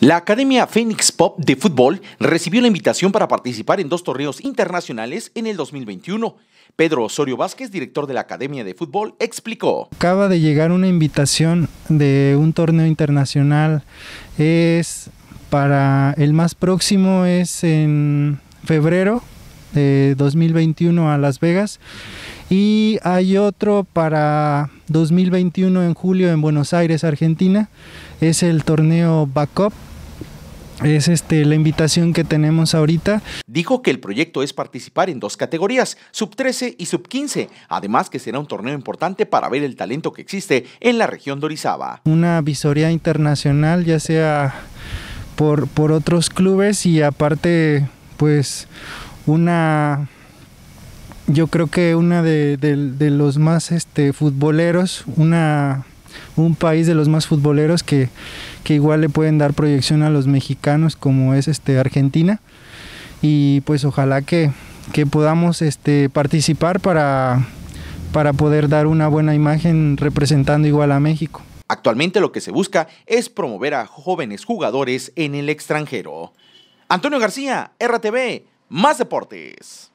La Academia Phoenix Pop de fútbol recibió la invitación para participar en dos torneos internacionales en el 2021. Pedro Osorio Vázquez, director de la Academia de Fútbol, explicó. Acaba de llegar una invitación de un torneo internacional. Es para el más próximo es en febrero de 2021 a Las Vegas. Y hay otro para 2021 en julio en Buenos Aires, Argentina. Es el torneo Backup. Es este, la invitación que tenemos ahorita. Dijo que el proyecto es participar en dos categorías, sub 13 y sub 15, además que será un torneo importante para ver el talento que existe en la región de Orizaba. Una visoría internacional, ya sea por, por otros clubes y aparte, pues una yo creo que una de, los más este, futboleros, una, un país de los más futboleros que, igual le pueden dar proyección a los mexicanos como es este, Argentina. Y pues ojalá que, que podamos este, participar para, para poder dar una buena imagen representando igual a México. Actualmente lo que se busca es promover a jóvenes jugadores en el extranjero. Antonio García, RTV más deportes.